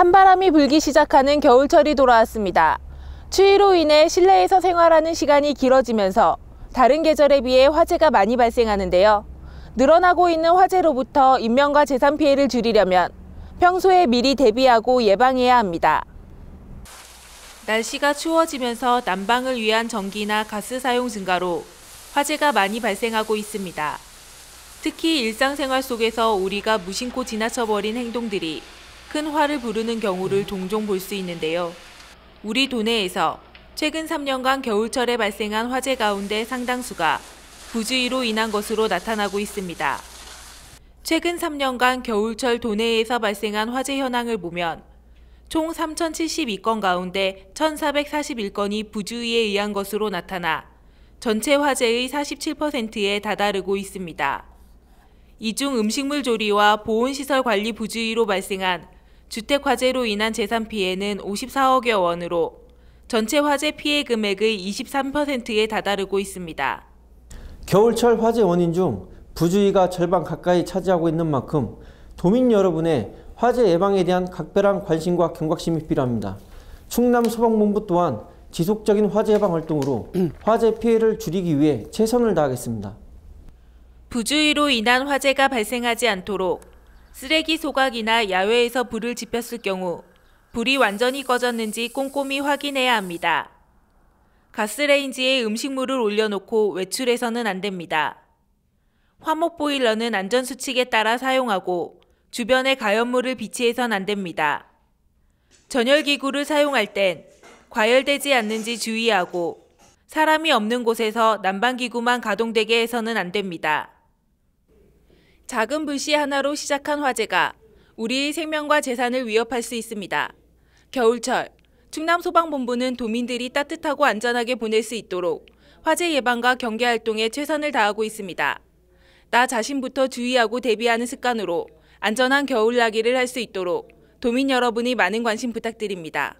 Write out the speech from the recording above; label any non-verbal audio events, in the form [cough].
찬바람이 불기 시작하는 겨울철이 돌아왔습니다. 추위로 인해 실내에서 생활하는 시간이 길어지면서 다른 계절에 비해 화재가 많이 발생하는데요. 늘어나고 있는 화재로부터 인명과 재산 피해를 줄이려면 평소에 미리 대비하고 예방해야 합니다. 날씨가 추워지면서 난방을 위한 전기나 가스 사용 증가로 화재가 많이 발생하고 있습니다. 특히 일상생활 속에서 우리가 무심코 지나쳐버린 행동들이 큰 화를 부르는 경우를 종종 볼 수 있는데요. 우리 도내에서 최근 3년간 겨울철에 발생한 화재 가운데 상당수가 부주의로 인한 것으로 나타나고 있습니다. 최근 3년간 겨울철 도내에서 발생한 화재 현황을 보면 총 3,072건 가운데 1,441건이 부주의에 의한 것으로 나타나 전체 화재의 47%에 다다르고 있습니다. 이 중 음식물 조리와 보온시설 관리 부주의로 발생한 주택 화재로 인한 재산 피해는 54억여 원으로 전체 화재 피해 금액의 23%에 다다르고 있습니다. 겨울철 화재 원인 중 부주의가 절반 가까이 차지하고 있는 만큼 도민 여러분의 화재 예방에 대한 각별한 관심과 경각심이 필요합니다. 충남 소방본부 또한 지속적인 화재 예방 활동으로 [clears throat] 화재 피해를 줄이기 위해 최선을 다하겠습니다. 부주의로 인한 화재가 발생하지 않도록 쓰레기 소각이나 야외에서 불을 지폈을 경우 불이 완전히 꺼졌는지 꼼꼼히 확인해야 합니다. 가스레인지에 음식물을 올려놓고 외출해서는 안 됩니다. 화목 보일러는 안전수칙에 따라 사용하고 주변에 가연물을 비치해선 안 됩니다. 전열기구를 사용할 땐 과열되지 않는지 주의하고 사람이 없는 곳에서 난방기구만 가동되게 해서는 안 됩니다. 작은 불씨 하나로 시작한 화재가 우리의 생명과 재산을 위협할 수 있습니다. 겨울철, 충남소방본부는 도민들이 따뜻하고 안전하게 보낼 수 있도록 화재 예방과 경계 활동에 최선을 다하고 있습니다. 나 자신부터 주의하고 대비하는 습관으로 안전한 겨울 나기를 할 수 있도록 도민 여러분이 많은 관심 부탁드립니다.